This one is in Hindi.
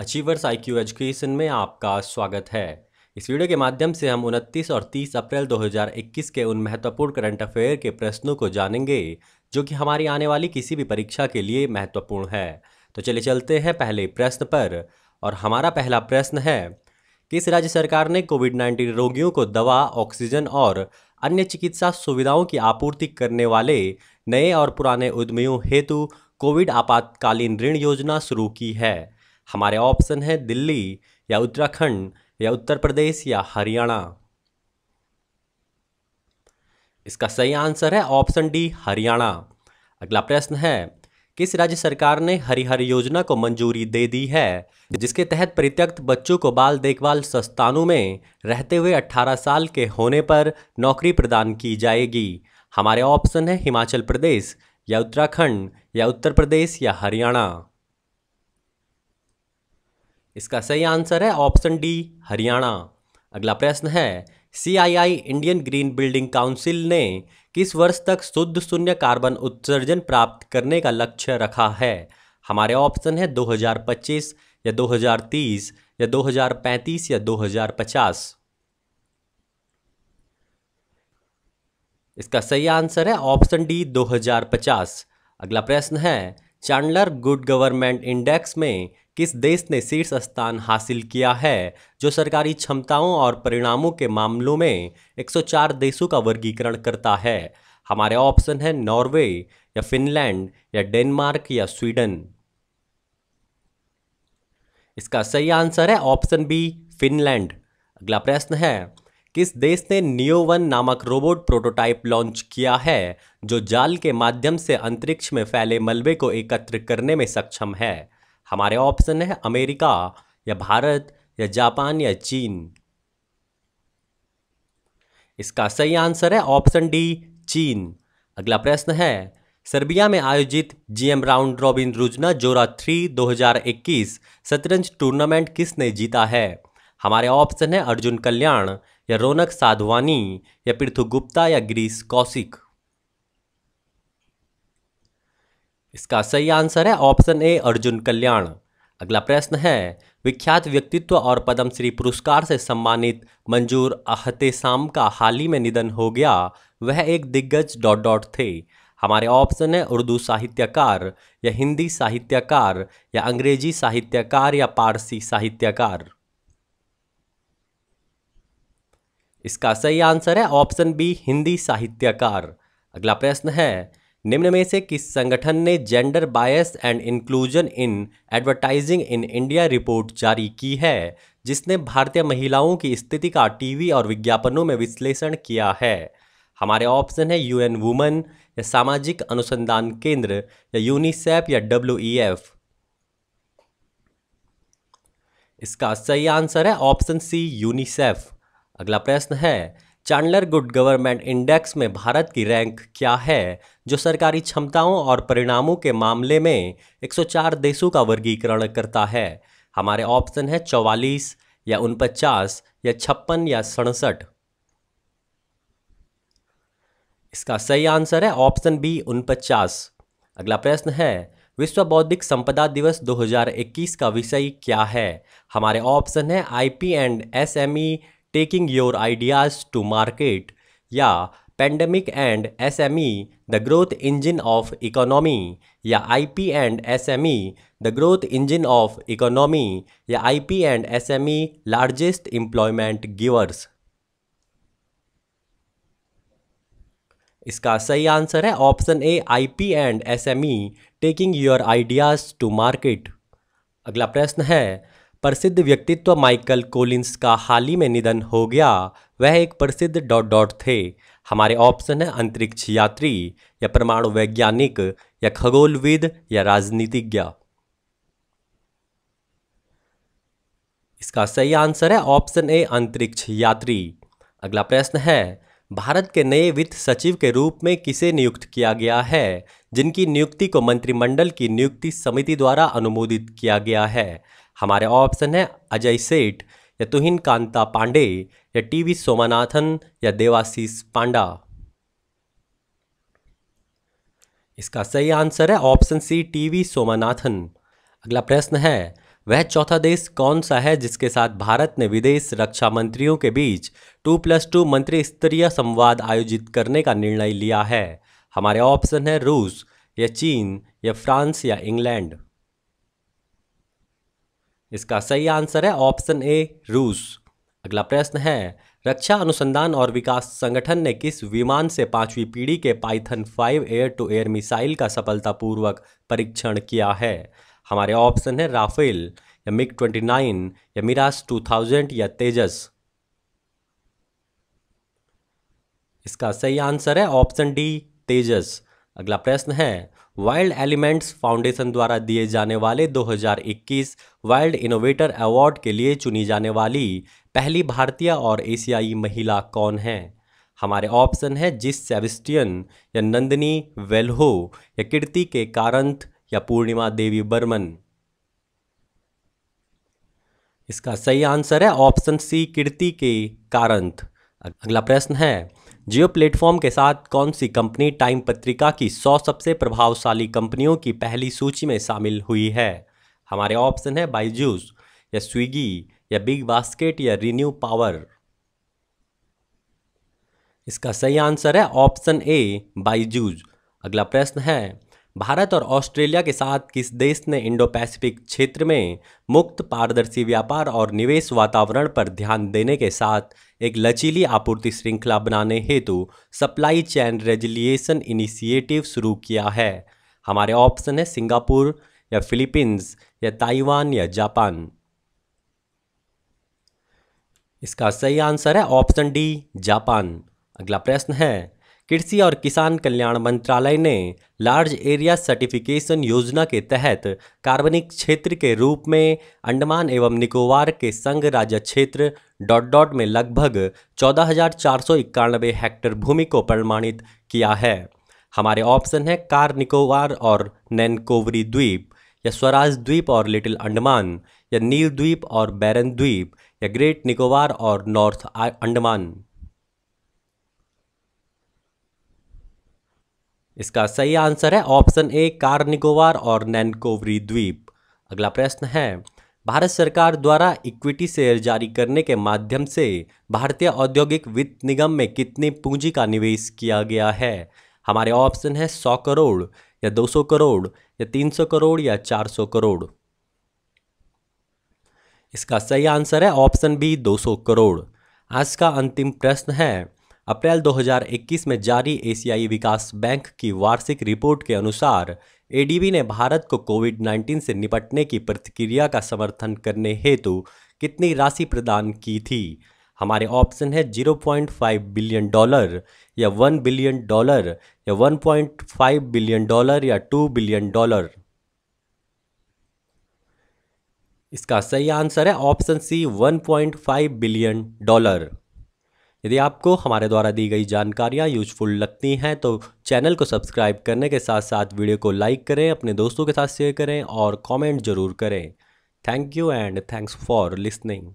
अचीवर्स आईक्यू एजुकेशन में आपका स्वागत है इस वीडियो के माध्यम से हम 29 और 30 अप्रैल 2021 के उन महत्वपूर्ण करंट अफेयर के प्रश्नों को जानेंगे जो कि हमारी आने वाली किसी भी परीक्षा के लिए महत्वपूर्ण है तो चलिए चलते हैं पहले प्रश्न पर और हमारा पहला प्रश्न है किस राज्य सरकार ने कोविड नाइन्टीन रोगियों को दवा ऑक्सीजन और अन्य चिकित्सा सुविधाओं की आपूर्ति करने वाले नए और पुराने उद्यमियों हेतु कोविड आपातकालीन ऋण योजना शुरू की है हमारे ऑप्शन है दिल्ली या उत्तराखंड या उत्तर प्रदेश या हरियाणा इसका सही आंसर है ऑप्शन डी हरियाणा अगला प्रश्न है किस राज्य सरकार ने हरिहर योजना को मंजूरी दे दी है जिसके तहत परित्यक्त बच्चों को बाल देखभाल संस्थानों में रहते हुए 18 साल के होने पर नौकरी प्रदान की जाएगी हमारे ऑप्शन है हिमाचल प्रदेश या उत्तराखंड या उत्तर प्रदेश या हरियाणा इसका सही आंसर है ऑप्शन डी हरियाणा अगला प्रश्न है CII Indian Green Building Council ने किस वर्ष तक शुद्ध शून्य कार्बन उत्सर्जन प्राप्त करने का लक्ष्य रखा है हमारे ऑप्शन है 2025 या 2030 या 2035 या 2050 इसका सही आंसर है ऑप्शन डी 2050 अगला प्रश्न है चैंडलर गुड गवर्नमेंट इंडेक्स में किस देश ने शीर्ष स्थान हासिल किया है जो सरकारी क्षमताओं और परिणामों के मामलों में 104 देशों का वर्गीकरण करता है हमारे ऑप्शन है नॉर्वे या फिनलैंड या डेनमार्क या स्वीडन इसका सही आंसर है ऑप्शन बी फिनलैंड अगला प्रश्न है किस देश ने नियो वन नामक रोबोट प्रोटोटाइप लॉन्च किया है जो जाल के माध्यम से अंतरिक्ष में फैले मलबे को एकत्र करने में सक्षम है हमारे ऑप्शन है अमेरिका या भारत या जापान या चीन इसका सही आंसर है ऑप्शन डी चीन अगला प्रश्न है सर्बिया में आयोजित जीएम राउंड रॉबिन रुजना जोरा थ्री 2021 शतरंज टूर्नामेंट किसने जीता है हमारे ऑप्शन है अर्जुन कल्याण या रौनक साधवानी या पृथु गुप्ता या ग्रीस कौशिक इसका सही आंसर है ऑप्शन ए अर्जुन कल्याण अगला प्रश्न है विख्यात व्यक्तित्व और पद्मश्री पुरस्कार से सम्मानित मंजूर अहतेसाम का हाल ही में निधन हो गया वह एक दिग्गज डॉट डॉट थे हमारे ऑप्शन है उर्दू साहित्यकार या हिंदी साहित्यकार या अंग्रेजी साहित्यकार या पारसी साहित्यकार इसका सही आंसर है ऑप्शन बी हिंदी साहित्यकार अगला प्रश्न है निम्न में से किस संगठन ने gender bias and inclusion in advertising in India report जारी की है जिसने भारतीय महिलाओं की स्थिति का टीवी और विज्ञापनों में विश्लेषण किया है हमारे ऑप्शन है यूएन वुमन या सामाजिक अनुसंधान केंद्र या यूनिसेफ या डब्ल्यू इसका सही आंसर है ऑप्शन सी यूनिसेफ अगला प्रश्न है चांडलर गुड गवर्नमेंट इंडेक्स में भारत की रैंक क्या है जो सरकारी क्षमताओं और परिणामों के मामले में 104 देशों का वर्गीकरण करता है हमारे ऑप्शन है चौवालीस या उनपचास या छप्पन या सड़सठ इसका सही आंसर है ऑप्शन बी उनपचास अगला प्रश्न है विश्व बौद्धिक संपदा दिवस 2021 का विषय क्या है हमारे ऑप्शन है IP and SME taking your ideas to market या pandemic and S M E the growth engine of economy या I P and S M E the growth engine of economy या I P and S M E largest employment givers इसका सही आंसर है option A I P and S M E taking your ideas to market अगला प्रश्न है प्रसिद्ध व्यक्तित्व माइकल कोलिंस का हाल ही में निधन हो गया वह एक प्रसिद्ध डॉट डॉट थे हमारे ऑप्शन है अंतरिक्ष यात्री या परमाणु वैज्ञानिक या खगोलविद या राजनीतिज्ञ इसका सही आंसर है ऑप्शन ए अंतरिक्ष यात्री अगला प्रश्न है भारत के नए वित्त सचिव के रूप में किसे नियुक्त किया गया है जिनकी नियुक्ति को मंत्रिमंडल की नियुक्ति समिति द्वारा अनुमोदित किया गया है हमारे ऑप्शन है अजय सेठ या तुहिन कांता पांडे या टीवी सोमानाथन या देवाशीष पांडा इसका सही आंसर है ऑप्शन सी टीवी सोमानाथन अगला प्रश्न है वह चौथा देश कौन सा है जिसके साथ भारत ने विदेश रक्षा मंत्रियों के बीच टू प्लस टू मंत्री स्तरीय संवाद आयोजित करने का निर्णय लिया है हमारे ऑप्शन है रूस या चीन या फ्रांस या इंग्लैंड इसका सही आंसर है ऑप्शन ए रूस अगला प्रश्न है रक्षा अनुसंधान और विकास संगठन ने किस विमान से पांचवी पीढ़ी के Python five air to air missile का सफलतापूर्वक परीक्षण किया है हमारे ऑप्शन है राफेल या मिग 29 या मिराज 2000 या तेजस इसका सही आंसर है ऑप्शन डी तेजस अगला प्रश्न है वाइल्ड एलिमेंट्स फाउंडेशन द्वारा दिए जाने वाले 2021 वाइल्ड इनोवेटर अवार्ड के लिए चुनी जाने वाली पहली भारतीय और एशियाई महिला कौन है हमारे ऑप्शन है जिस सेविस्टियन या नंदिनी वेल्हो या कीर्ति के कारंत या पूर्णिमा देवी बर्मन इसका सही आंसर है ऑप्शन सी कीर्ति के कारंत अगला प्रश्न है जियो प्लेटफॉर्म के साथ कौन सी कंपनी टाइम पत्रिका की 100 सबसे प्रभावशाली कंपनियों की पहली सूची में शामिल हुई है हमारे ऑप्शन है बाईजूस या स्विगी या बिग बास्केट या रिन्यू पावर इसका सही आंसर है ऑप्शन ए बाईजूज अगला प्रश्न है भारत और ऑस्ट्रेलिया के साथ किस देश ने इंडो पैसिफिक क्षेत्र में मुक्त पारदर्शी व्यापार और निवेश वातावरण पर ध्यान देने के साथ एक लचीली आपूर्ति श्रृंखला बनाने हेतु सप्लाई चैन रेजिलिएशन इनिशिएटिव शुरू किया है हमारे ऑप्शन है सिंगापुर या फिलीपींस या ताइवान या जापान इसका सही आंसर है ऑप्शन डी जापान अगला प्रश्न है कृषि और किसान कल्याण मंत्रालय ने लार्ज एरिया सर्टिफिकेशन योजना के तहत कार्बनिक क्षेत्र के रूप में अंडमान एवं निकोबार के संघ राज्य क्षेत्र डॉट डॉट में लगभग चौदह हेक्टेयर भूमि को प्रमाणित किया है हमारे ऑप्शन है कार निकोबार और नैनकोवरी द्वीप या स्वराज द्वीप और लिटिल अंडमान या नील द्वीप और बैरन द्वीप या ग्रेट निकोबार और नॉर्थ अंडमान इसका सही आंसर है ऑप्शन ए कार निकोबार और नैनकोवरी द्वीप अगला प्रश्न है भारत सरकार द्वारा इक्विटी शेयर जारी करने के माध्यम से भारतीय औद्योगिक वित्त निगम में कितनी पूंजी का निवेश किया गया है हमारे ऑप्शन है सौ करोड़ या दो सौ करोड़ या तीन सौ करोड़ या चार सौ करोड़ इसका सही आंसर है ऑप्शन बी दो सौ करोड़ आज का अंतिम प्रश्न है अप्रैल 2021 में जारी एशियाई विकास बैंक की वार्षिक रिपोर्ट के अनुसार एडीबी ने भारत को कोविड 19 से निपटने की प्रतिक्रिया का समर्थन करने हेतु कितनी राशि प्रदान की थी हमारे ऑप्शन है 0.5 बिलियन डॉलर या 1 बिलियन डॉलर या 1.5 बिलियन डॉलर या 2 बिलियन डॉलर इसका सही आंसर है ऑप्शन सी 1.5 बिलियन डॉलर यदि आपको हमारे द्वारा दी गई जानकारियाँ यूजफुल लगती हैं तो चैनल को सब्सक्राइब करने के साथ साथ वीडियो को लाइक करें अपने दोस्तों के साथ शेयर करें और कमेंट जरूर करें thank you and thanks for listening